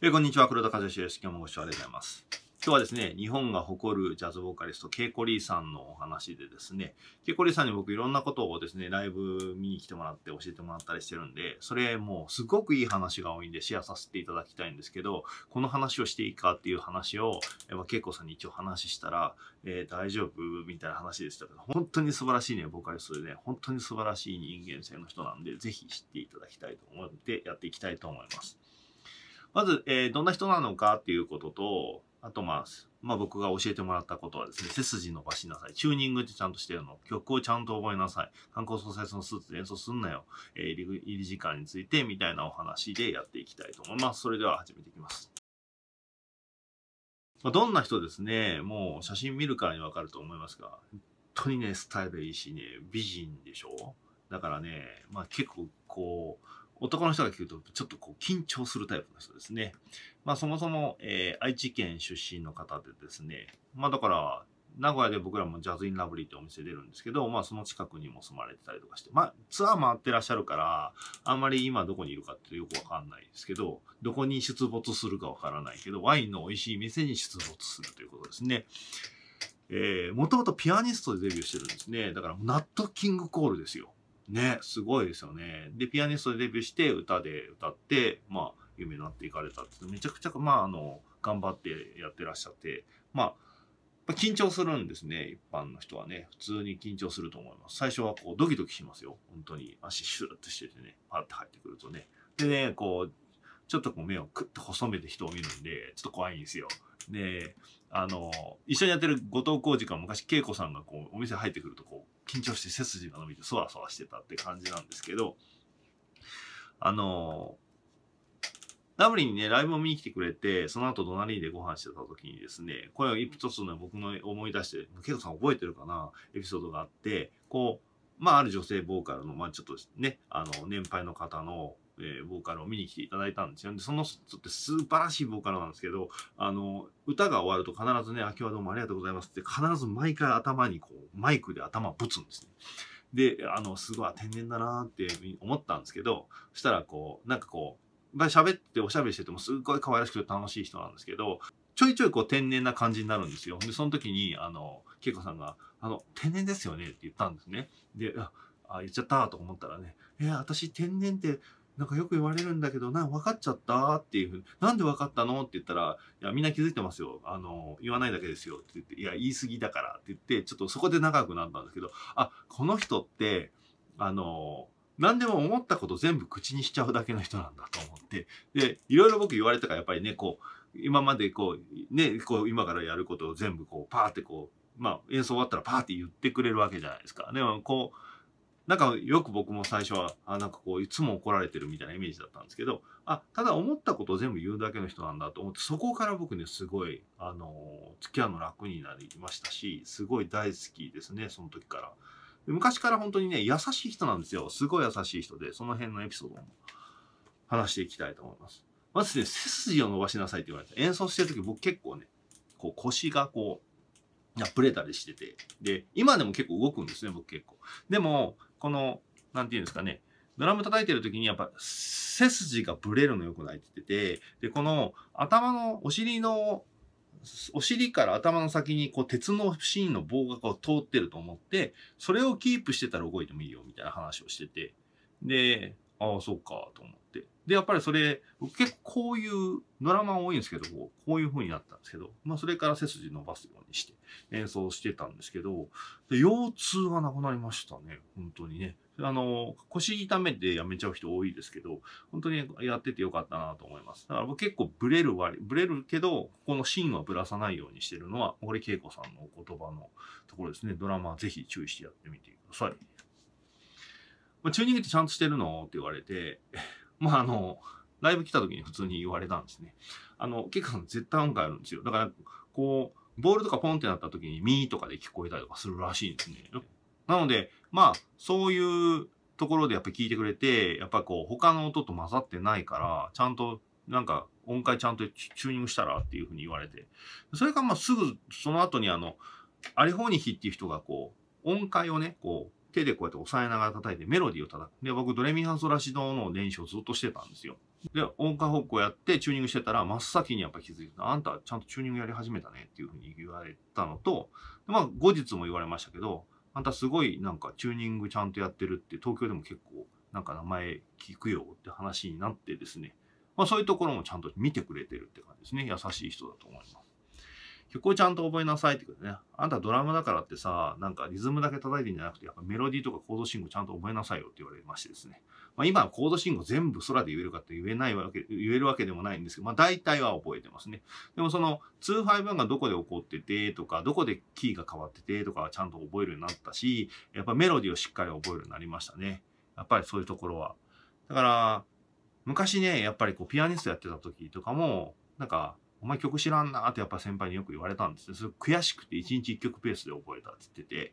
えこんにちは、黒田和義です。今日もご視聴ありがとうございます。今日はですね、日本が誇るジャズボーカリスト、ケイコリーさんのお話でですね、ケイコリーさんに僕いろんなことをですね、ライブ見に来てもらって教えてもらったりしてるんで、それもうすごくいい話が多いんでシェアさせていただきたいんですけど、この話をしていいかっていう話を、えー、ケイコさんに一応話したら、えー、大丈夫みたいな話でしたけど、本当に素晴らしいね、ボーカリストでね、本当に素晴らしい人間性の人なんで、ぜひ知っていただきたいと思ってやっていきたいと思います。まず、えー、どんな人なのかっていうことと、あとまあ、まあ僕が教えてもらったことはですね、背筋伸ばしなさい。チューニングってちゃんとしてるの。曲をちゃんと覚えなさい。観光総裁そのスーツで演奏すんなよ。えー、入り時間についてみたいなお話でやっていきたいと思います。それでは始めていきます。まあ、どんな人ですね、もう写真見るからにわかると思いますが、本当にね、スタイルいいしね、美人でしょだからね、まあ結構こう、男の人が聞くと、ちょっとこう緊張するタイプの人ですね。まあそもそも、えー、愛知県出身の方でですね、まあだから、名古屋で僕らもジャズインラブリーってお店出るんですけど、まあその近くにも住まれてたりとかして、まあツアー回ってらっしゃるから、あんまり今どこにいるかってよくわかんないですけど、どこに出没するかわからないけど、ワインの美味しい店に出没するということですね。えー、もともとピアニストでデビューしてるんですね。だから、ナットキングコールですよ。ね、すごいですよね。で、ピアニストでデビューして、歌で歌って、まあ、有名になっていかれたって、めちゃくちゃ、まあ、あの、頑張ってやってらっしゃって、まあ、緊張するんですね、一般の人はね。普通に緊張すると思います。最初はこう、ドキドキしますよ。本当に。足シューッとしててね、パッて入ってくるとね。でね、こう、ちょっとこう目をクッと細めて人を見るんで、ちょっと怖いんですよ。で、あの、一緒にやってる後藤浩二か昔、恵子さんがこう、お店入ってくるとこ緊張して背筋が伸びてそわそわしてたって感じなんですけど、あのダラブリーにね、ライブを見に来てくれて、その後、ドナリでご飯してた時にですね、これを一つの僕の思い出して、恵子さん覚えてるかなエピソードがあって、こう、まあ、ある女性ボーカルの、まあ、ちょっとね、あの、年配の方のえー、ボーカルを見に来ていただいたんですよ。で、その人って素晴らしいボーカルなんですけど、あの、歌が終わると必ずね、今日はどうもありがとうございますって、必ず毎回頭にこう、マイクで頭ぶつんですね。で、あの、すごい天然だなって思ったんですけど、そしたらこう、なんかこう、喋っておしゃべりしててもすっごい可愛らしくて楽しい人なんですけど、ちょいちょいこう天然な感じになるんですよ。で、その時に、あの、恵子さんが、あの、天然ですよねって言ったんですね。で、あ、言っちゃったと思ったらね、えー、私天然ってなんかよく言われるんだけどな、分かっちゃったっていうふうに、なんで分かったのって言ったら、いや、みんな気づいてますよ。あの、言わないだけですよって言って、いや、言い過ぎだからって言って、ちょっとそこで長くなったんですけど、あ、この人って、あの、何でも思ったこと全部口にしちゃうだけの人なんだと思って、で、いろいろ僕言われたから、やっぱりね、こう、今までこう、ね、こう、今からやることを全部こう、パーってこう、まあ、演奏終わったらパーって言ってくれるわけじゃないですか。でも、こう、なんかよく僕も最初は、あ、なんかこう、いつも怒られてるみたいなイメージだったんですけど、あ、ただ思ったことを全部言うだけの人なんだと思って、そこから僕ね、すごい、あの、付き合うの楽になりましたし、すごい大好きですね、その時から。で昔から本当にね、優しい人なんですよ。すごい優しい人で、その辺のエピソードも話していきたいと思います。まずね、背筋を伸ばしなさいって言われて、演奏してる時僕結構ね、こう腰がこう、ブレたりしてて。で、今でも結構動くんですね、僕結構。でも、この、なんていうんですかね、ドラム叩いてる時にやっぱ背筋がブレるのよくないって言ってて、で、この頭の、お尻の、お尻から頭の先にこう鉄の芯の棒がこう通ってると思って、それをキープしてたら動いてもいいよみたいな話をしてて、で、ああ、そうか、と思っで、やっぱりそれ、結構こういうドラマ多いんですけど、こういう風になったんですけど、まあそれから背筋伸ばすようにして演奏してたんですけど、で腰痛がなくなりましたね、本当にね。あの、腰痛めてやめちゃう人多いですけど、本当にやっててよかったなと思います。だから僕結構ブレる割、ブレるけど、この芯はぶらさないようにしてるのは、森恵子さんのお言葉のところですね。ドラマぜひ注意してやってみてください。まあ、チューニングってちゃんとしてるのって言われて、まああの、ライブ来た時に普通に言われたんですね。あの、結構絶対音階あるんですよ。だから、こう、ボールとかポンってなった時にミーとかで聞こえたりとかするらしいんですね。なので、まあ、そういうところでやっぱり聞いてくれて、やっぱこう、他の音と混ざってないから、ちゃんと、なんか、音階ちゃんとチューニングしたらっていうふうに言われて。それが、まあ、すぐ、その後にあの、アリホーニヒっていう人がこう、音階をね、こう、手でこうやって押さえながら叩いてメロディーを叩く。で、僕、ドレミファソラシドの練習をずっとしてたんですよ。で、音階方向やってチューニングしてたら、真っ先にやっぱ気づいた。あんたちゃんとチューニングやり始めたねっていうふうに言われたのと、まあ、後日も言われましたけど、あんたすごいなんかチューニングちゃんとやってるって、東京でも結構なんか名前聞くよって話になってですね。まあ、そういうところもちゃんと見てくれてるって感じですね。優しい人だと思います。曲をちゃんと覚えなさいってことね。あんたドラムだからってさ、なんかリズムだけ叩いてんじゃなくて、やっぱメロディーとかコード進行ちゃんと覚えなさいよって言われましてですね。まあ、今コード進行全部空で言えるかって言えないわけ、言えるわけでもないんですけど、まあ大体は覚えてますね。でもその2 5がどこで起こっててとか、どこでキーが変わっててとかはちゃんと覚えるようになったし、やっぱメロディーをしっかり覚えるようになりましたね。やっぱりそういうところは。だから、昔ね、やっぱりこうピアニストやってた時とかも、なんか、お前曲知らんなってやっぱ先輩によく言われたんですよ。それ悔しくて1日1曲ペースで覚えたって言ってて、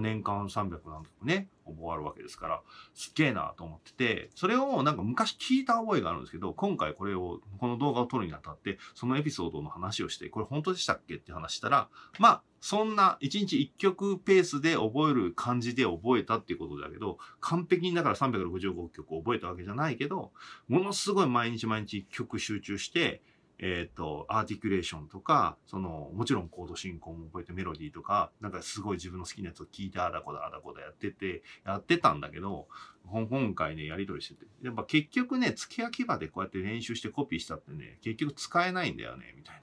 年間300何曲ね、覚わるわけですから、すっげえなと思ってて、それをなんか昔聞いた覚えがあるんですけど、今回これを、この動画を撮るにあたって、そのエピソードの話をして、これ本当でしたっけって話したら、まあ、そんな1日1曲ペースで覚える感じで覚えたっていうことだけど、完璧にだから365曲覚えたわけじゃないけど、ものすごい毎日毎日1曲集中して、えっ、ー、と、アーティクレーションとか、その、もちろんコード進行も覚えてメロディーとか、なんかすごい自分の好きなやつを聞いてあだこだあだこだやってて、やってたんだけど、今回ね、やり取りしてて。やっぱ結局ね、付け焼き場でこうやって練習してコピーしたってね、結局使えないんだよね、みたいな。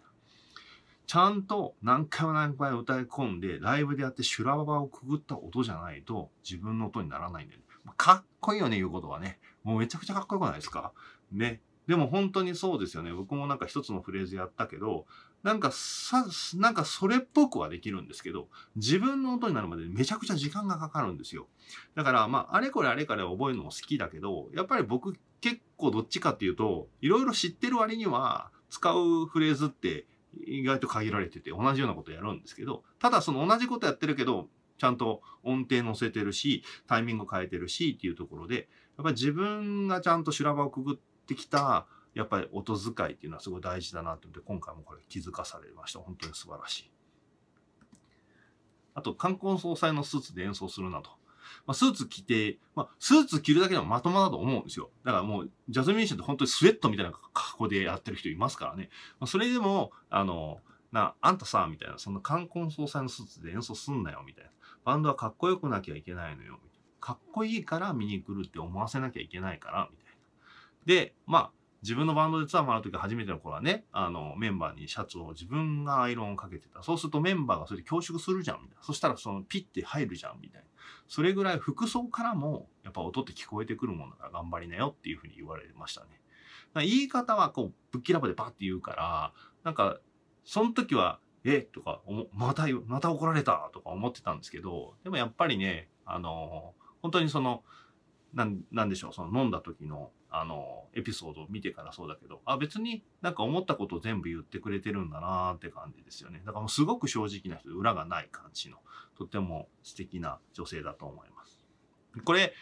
ちゃんと何回も何回も歌い込んで、ライブでやって修羅場をくぐった音じゃないと自分の音にならないんだよね。かっこいいよね、言うことはね。もうめちゃくちゃかっこよくないですかね。でも本当にそうですよね。僕もなんか一つのフレーズやったけど、なんかさ、なんかそれっぽくはできるんですけど、自分の音になるまでめちゃくちゃ時間がかかるんですよ。だからまあ、あれこれあれこれ覚えるのも好きだけど、やっぱり僕結構どっちかっていうと、いろいろ知ってる割には使うフレーズって意外と限られてて同じようなことやるんですけど、ただその同じことやってるけど、ちゃんと音程乗せてるし、タイミング変えてるしっていうところで、やっぱり自分がちゃんと修羅場をくぐって、ってきたやっぱり音遣いっていうのはすごい大事だなと思って今回もこれ気づかされました本当に素晴らしいあと冠婚葬祭のスーツで演奏するなとまあ、スーツ着て、まあ、スーツ着るだけでもまともだと思うんですよ。だからもう、ジャズミュージシャンって本当にスウェットみたいな格好でやってる人いますからね。まあ、それでも、あの、な、あんたさ、みたいな、そんな冠婚葬祭のスーツで演奏すんなよ、みたいな。バンドはかっこよくなきゃいけないのよ、かっこいいから見に来るって思わせなきゃいけないから、みたいな。で、まあ、自分のバンドでツアー回る時初めての頃はね、あの、メンバーにシャツを自分がアイロンをかけてた。そうするとメンバーがそれで恐縮するじゃん、みたいな。そしたらそのピッて入るじゃん、みたいな。それぐらい服装からも、やっぱ音って聞こえてくるもんだから頑張りなよっていうふうに言われましたね。言い方はこう、ぶっきらぼでバって言うから、なんか、その時は、えとか、また、また怒られたとか思ってたんですけど、でもやっぱりね、あの、本当にその、なんなんでしょうその飲んだ時のあのエピソードを見てからそうだけどあ別になんか思ったことを全部言ってくれてるんだなって感じですよねだからもうすごく正直な人で裏がない感じのとっても素敵な女性だと思います。これ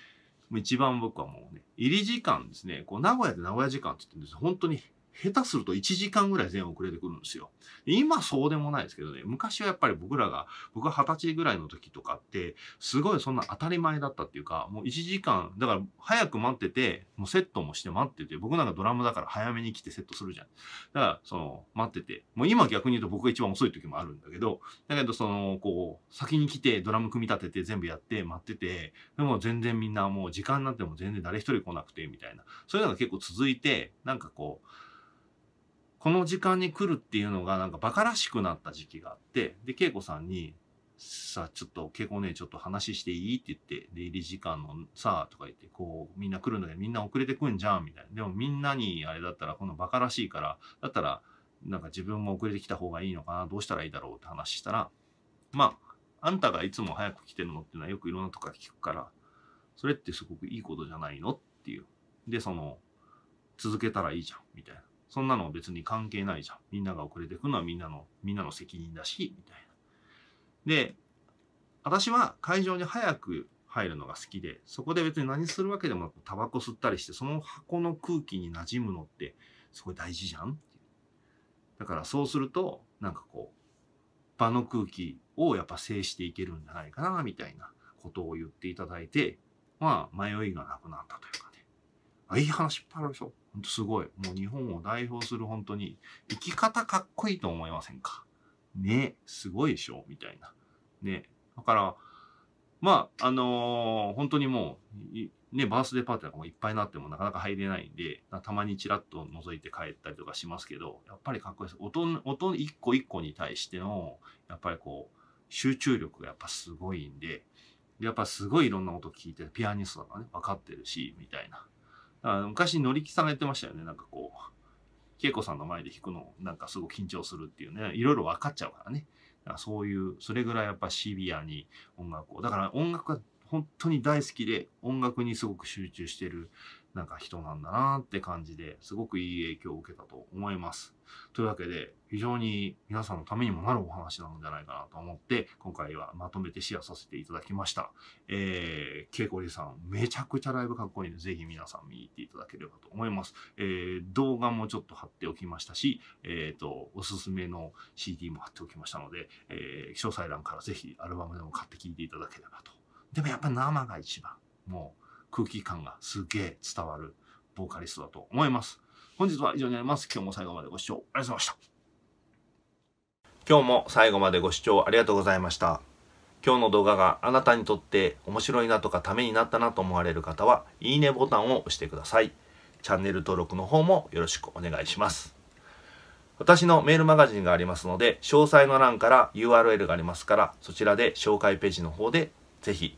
一番僕はもうね入り時間ですねこう名古屋で名古屋時間って言ってるんです本当に下手すると1時間ぐらい全遅れてくるんですよ。今そうでもないですけどね、昔はやっぱり僕らが、僕が二十歳ぐらいの時とかって、すごいそんな当たり前だったっていうか、もう1時間、だから早く待ってて、もうセットもして待ってて、僕なんかドラムだから早めに来てセットするじゃん。だから、その、待ってて、もう今逆に言うと僕が一番遅い時もあるんだけど、だけどその、こう、先に来てドラム組み立てて全部やって待ってて、でも全然みんなもう時間になっても全然誰一人来なくてみたいな、そういうのが結構続いて、なんかこう、この時間に来るっていうのがなんか馬鹿らしくなった時期があって、で、恵子さんに、さあ、ちょっと、恵子ね、ちょっと話していいって言って、出入り時間の、さあ、とか言って、こう、みんな来るんだけど、みんな遅れてくんじゃん、みたいな。でもみんなに、あれだったら、この馬鹿らしいから、だったら、なんか自分も遅れてきた方がいいのかな、どうしたらいいだろうって話したら、まあ、あんたがいつも早く来てるのっていうのはよくいろんなとこから聞くから、それってすごくいいことじゃないのっていう。で、その、続けたらいいじゃん、みたいな。そんなの別に関係ないじゃん。みんなが遅れてくのはみんなの、みんなの責任だし、みたいな。で、私は会場に早く入るのが好きで、そこで別に何するわけでもなく、タバコ吸ったりして、その箱の空気に馴染むのって、すごい大事じゃんだからそうすると、なんかこう、場の空気をやっぱ制していけるんじゃないかな、みたいなことを言っていただいて、まあ、迷いがなくなったというか、あいい話いっぱいあるでしょ本当すごい。もう日本を代表する本当に、生き方かっこいいと思いませんかね、すごいでしょみたいな。ね。だから、まあ、あのー、本当にもう、ね、バースデーパーティーなんかもいっぱいになってもなかなか入れないんで、たまにちらっと覗いて帰ったりとかしますけど、やっぱりかっこいいです。音、音一個一個に対しての、やっぱりこう、集中力がやっぱすごいんで、やっぱすごいいろんな音聞いて、ピアニストだかね、分かってるし、みたいな。あの昔、乗り木さんが言ってましたよね。なんかこう、恵子さんの前で弾くの、なんかすごい緊張するっていうね、いろいろ分かっちゃうからね。だからそういう、それぐらいやっぱシビアに音楽を。だから音楽が本当に大好きで、音楽にすごく集中してるなんか人なんだなって感じですごくいい影響を受けたと思います。というわけで非常に皆さんのためにもなるお話なんじゃないかなと思って今回はまとめてシェアさせていただきました。えー、ケイコリさんめちゃくちゃライブかっこいいのでぜひ皆さん見に行っていただければと思います。えー、動画もちょっと貼っておきましたし、えー、と、おすすめの CD も貼っておきましたので、えー、詳細欄からぜひアルバムでも買って聴いていただければと。でもやっぱ生が一番もう空気感がすげえ伝わるボーカリストだと思います。本日は以上になります。今日も最後までご視聴ありがとうございました。今日も最後までご視聴ありがとうございました。今日の動画があなたにとって面白いなとかためになったなと思われる方は、いいねボタンを押してください。チャンネル登録の方もよろしくお願いします。私のメールマガジンがありますので、詳細の欄から URL がありますから、そちらで紹介ページの方でぜひ